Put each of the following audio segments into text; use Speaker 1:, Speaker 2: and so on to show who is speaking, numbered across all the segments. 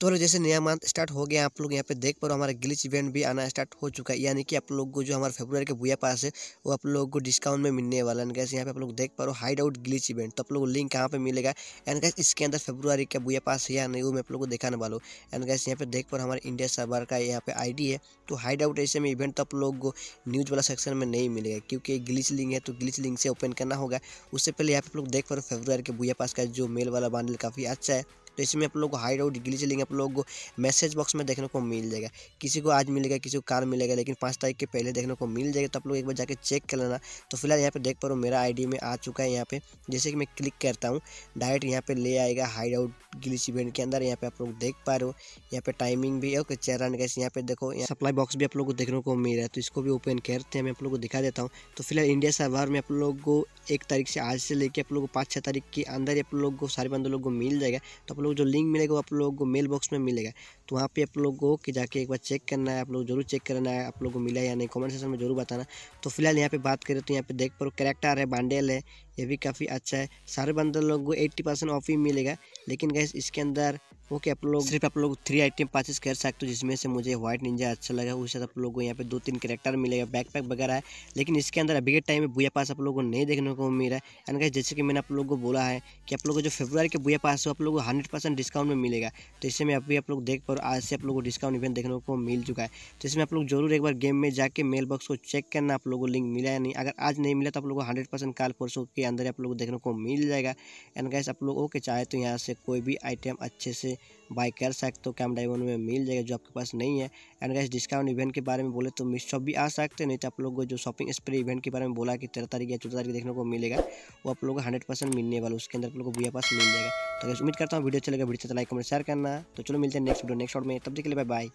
Speaker 1: तो जैसे नया मंथ स्टार्ट हो गया आप लोग यहाँ पे देख पा रहे हो हमारा ग्लिच इवेंट भी आना स्टार्ट हो चुका है यानी कि आप लोग को जो हमारे फेब्रुआरी के भूया पास है वो आप लोग को डिस्काउंट में मिलने वाला है कैसे यहाँ पे आप लोग देख पा रहे हो हाइड आउट ग्लिच इवेंट तो आप लोग लिंक कहाँ पे मिलेगा एंड कैसे इसके अंदर फेब्रुआरी का भूया पास है या नहीं वो मैं आप लोग को दिखाने वाला हूँ एंड कैसे यहाँ पे देख पा हमारे इंडिया सरबार का यहाँ पे आई है तो हाइड आउट ऐसे में इवेंट तो आप लोग को न्यूज़ वाला सेक्शन में नहीं मिलेगा क्योंकि ग्लिच लिंक है तो ग्लिच लिंक से ओपन करना होगा उससे पहले यहाँ पे आप लोग देख पा रहे हो के भूया पास का जो मेल वाला बांडल काफ़ी अच्छा है तो इसमें आप लोग को हाइड और ग्लिच लिंक आप लोग को मैसेज बॉक्स में देखने को मिल जाएगा किसी को आज मिलेगा किसी को कार मिलेगा लेकिन पाँच तारीख के पहले देखने को मिल जाएगा तो आप लोग एक बार जाके चेक कर लेना तो फिलहाल यहाँ पर देख पा रहा हूँ मेरा आई में आ चुका है यहाँ पर जैसे कि मैं क्लिक करता हूँ डायरेक्ट यहाँ पर ले आएगा हाइड आउट गिलीस इवेंट के अंदर यहाँ पे आप लोग देख पा रहे हो यहाँ पे टाइमिंग भी है चेहरा कैसे यहाँ पे देखो यहाँ सप्लाई बॉक्स भी आप लोग को देखने को मिल रहा है तो इसको भी ओपन करते हैं मैं आप लोग को दिखा देता हूँ तो फिलहाल इंडिया सर्वर में आप लोग को एक तारीख से आज से लेके आप लोग को पाँच छः तारीख के अंदर ही आप लोग को सारे बंदों लोग को मिल जाएगा तो आप लोग जो लिंक मिलेगा वो आप लोग को मेल बॉक्स में मिलेगा तो वहाँ पे आप लोग को कि जाके एक बार चेक करना है आप लोग जरूर चेक करना है आप लोग को मिला या नहीं कॉमेंट सेक्शन में जरूर बताना तो फिलहाल यहाँ पे बात करें तो यहाँ पे देख पर करेक्टर है बांडेल है ये भी काफ़ी अच्छा है सारे बंदर लोगों को एट्टी परसेंट ऑफ ही मिलेगा लेकिन गैस इसके अंदर ओके आप लोग सिर्फ आप लोग थ्री आइटम परचेज कर सकते हो जिसमें से मुझे व्हाइट निंजा अच्छा लगा उस साथ आप लोग को यहाँ पे दो तीन करेक्टर मिलेगा बैकपैक वगैरह है लेकिन इसके अंदर अभी के टाइम में बुआ पास आप लोग को नहीं देखने को मिल रहा है एंड जैसे कि मैंने आप लोग को बोला है कि आप लोग को जो फेब्रुआरी के बुआ पास हो आप लोग को हंड्रेड डिस्काउंट में मिलेगा तो इसमें अभी आप लोग देख पा आज से आप लोग को डिस्काउंट इवेंट देखने को मिल चुका है तो इसमें आप लोग जरूर एक बार गेम में जाकर मेल बॉक्स को चेक करना आप लोग को लिंक मिला या नहीं अगर आज नहीं मिला तो आप लोग को हंड्रेड काल परसों के अंदर आप लोग को देखने को मिल जाएगा एंड गैस आप लोग ओके चाहे तो यहाँ से कोई भी आइटम अच्छे से बाय कर सकते हो कैम डायमंड में मिल जाएगा जो आपके पास नहीं है एंड गैस डिस्काउंट इवेंट के बारे में बोले तो मिस शॉप भी आ सकते हैं नहीं तो आप लोग को जो शॉपिंग स्प्रे इवेंट के बारे में बोला कि तेरह तारीख या चौदह तारीख देखने को मिलेगा वो आप लोग को हंड्रेड परसेंट मिलने वाला उसके अंदर आप लोग को भूया पास मिल जाएगा तो गैस उम्मीद करता हूँ वीडियो चलेगा वीडियो चला लाइक कमेंट शेयर करना तो चलो मिलते हैं नेक्स्ट वीडियो नेक्स्ट शॉट में तब देख लिया बाय बाय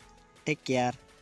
Speaker 1: टेक केयर